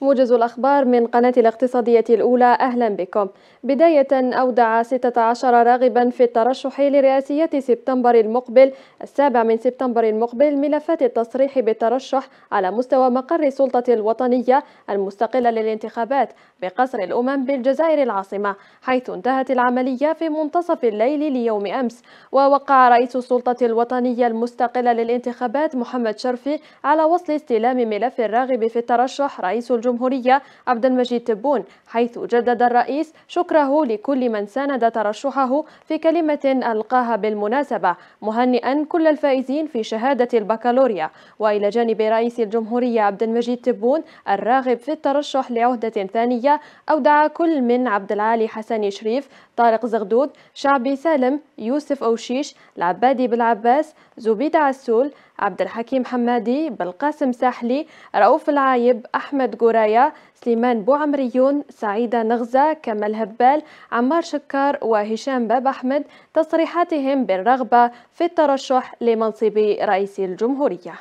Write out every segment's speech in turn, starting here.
موجز الأخبار من قناة الاقتصادية الأولى أهلا بكم بداية أودع 16 راغبا في الترشح لرئاسية سبتمبر المقبل السابع من سبتمبر المقبل ملفات التصريح بالترشح على مستوى مقر السلطة الوطنية المستقلة للانتخابات بقصر الأمم بالجزائر العاصمة حيث انتهت العملية في منتصف الليل ليوم أمس ووقع رئيس السلطة الوطنية المستقلة للانتخابات محمد شرفي على وصل استلام ملف الراغب في الترشح رئيس الجمهورية الجمهورية عبد المجيد تبون حيث جدد الرئيس شكره لكل من ساند ترشحه في كلمة ألقاها بالمناسبة مهنئا كل الفائزين في شهادة البكالوريا وإلى جانب رئيس الجمهورية عبد المجيد تبون الراغب في الترشح لعهدة ثانية أودع كل من عبد العالي حسن شريف طارق زغدود شعبي سالم يوسف أوشيش العبادي بالعباس زبيدة عسول عبد الحكيم حمادي بالقاسم ساحلي رؤوف العايب أحمد قرايا سليمان بوعمريون سعيدة نغزة كمال هبال عمار شكار وهشام باب أحمد تصريحاتهم بالرغبة في الترشح لمنصب رئيس الجمهورية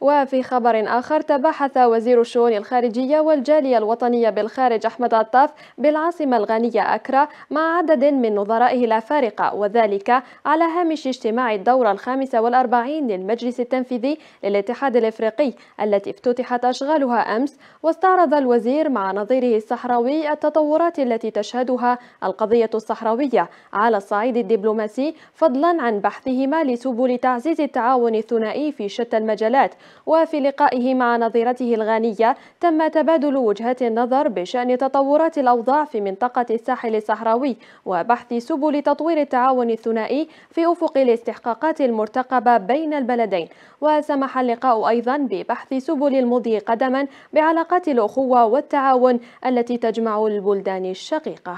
وفي خبر آخر تباحث وزير الشؤون الخارجية والجالية الوطنية بالخارج أحمد عطاف بالعاصمة الغانية أكرا مع عدد من نظرائه الأفارقة وذلك على هامش اجتماع الدورة الخامسة والأربعين للمجلس التنفيذي للاتحاد الإفريقي التي افتتحت أشغالها أمس واستعرض الوزير مع نظيره الصحراوي التطورات التي تشهدها القضية الصحراوية على الصعيد الدبلوماسي فضلا عن بحثهما لسبل تعزيز التعاون الثنائي في شتى المجالات وفي لقائه مع نظيرته الغانية تم تبادل وجهات النظر بشأن تطورات الأوضاع في منطقة الساحل الصحراوي وبحث سبل تطوير التعاون الثنائي في أفق الاستحقاقات المرتقبة بين البلدين وسمح اللقاء أيضا ببحث سبل المضي قدما بعلاقات الأخوة والتعاون التي تجمع البلدان الشقيقة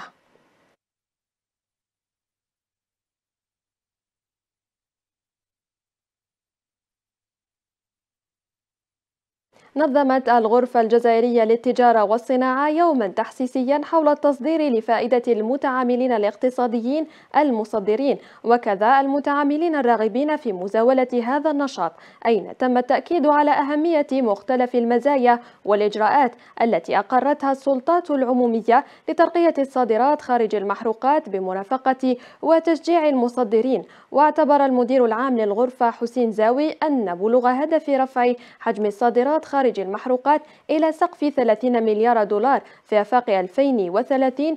نظمت الغرفة الجزائرية للتجارة والصناعة يوما تحسيسيا حول التصدير لفائدة المتعاملين الاقتصاديين المصدرين وكذا المتعاملين الراغبين في مزاولة هذا النشاط أين تم التأكيد على أهمية مختلف المزايا والإجراءات التي أقرتها السلطات العمومية لترقية الصادرات خارج المحروقات بمرافقة وتشجيع المصدرين واعتبر المدير العام للغرفة حسين زاوي أن بلوغ هدف رفع حجم الصادرات خارج خارج المحروقات إلى سقف 30 مليار دولار في آفاق 2030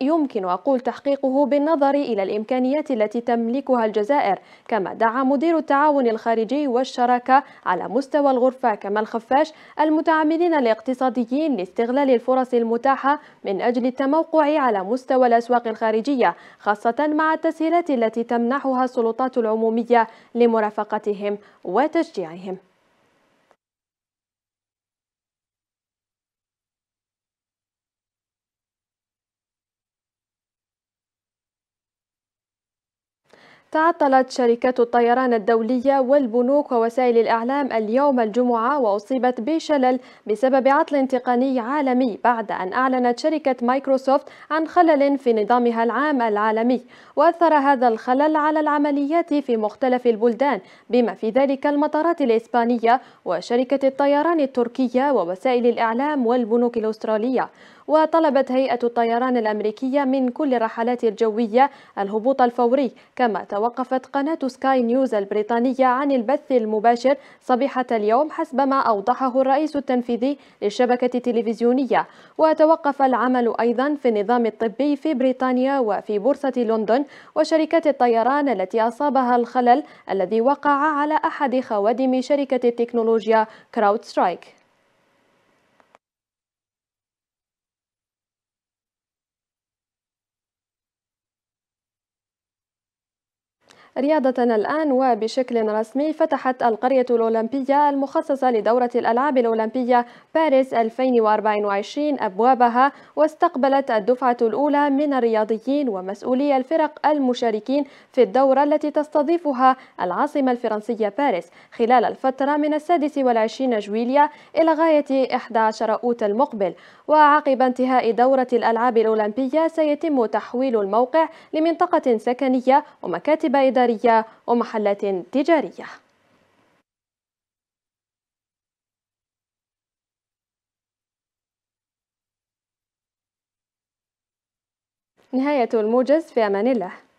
يمكن أقول تحقيقه بالنظر إلى الإمكانيات التي تملكها الجزائر كما دعا مدير التعاون الخارجي والشراكة على مستوى الغرفة كمال خفاش المتعاملين الاقتصاديين لاستغلال الفرص المتاحة من أجل التموقع على مستوى الأسواق الخارجية خاصة مع التسهيلات التي تمنحها السلطات العمومية لمرافقتهم وتشجيعهم تعطلت شركات الطيران الدولية والبنوك ووسائل الإعلام اليوم الجمعة وأصيبت بشلل بسبب عطل تقني عالمي بعد أن أعلنت شركة مايكروسوفت عن خلل في نظامها العام العالمي وأثر هذا الخلل على العمليات في مختلف البلدان بما في ذلك المطارات الإسبانية وشركة الطيران التركية ووسائل الإعلام والبنوك الأسترالية وطلبت هيئة الطيران الأمريكية من كل الرحلات الجوية الهبوط الفوري كما توقفت قناة سكاي نيوز البريطانية عن البث المباشر صبيحة اليوم حسب ما أوضحه الرئيس التنفيذي للشبكة التلفزيونية وتوقف العمل أيضا في النظام الطبي في بريطانيا وفي بورصة لندن وشركات الطيران التي أصابها الخلل الذي وقع على أحد خوادم شركة التكنولوجيا كراود سترايك رياضة الآن وبشكل رسمي فتحت القرية الأولمبية المخصصة لدورة الألعاب الأولمبية باريس 2024 أبوابها واستقبلت الدفعة الأولى من الرياضيين ومسؤولي الفرق المشاركين في الدورة التي تستضيفها العاصمة الفرنسية باريس خلال الفترة من السادس والعشرين جويليا إلى غاية 11 أوت المقبل وعقب انتهاء دورة الألعاب الأولمبية سيتم تحويل الموقع لمنطقة سكنية ومكاتب إدارية تجارية ومحلات تجارية نهاية الموجز في أمان الله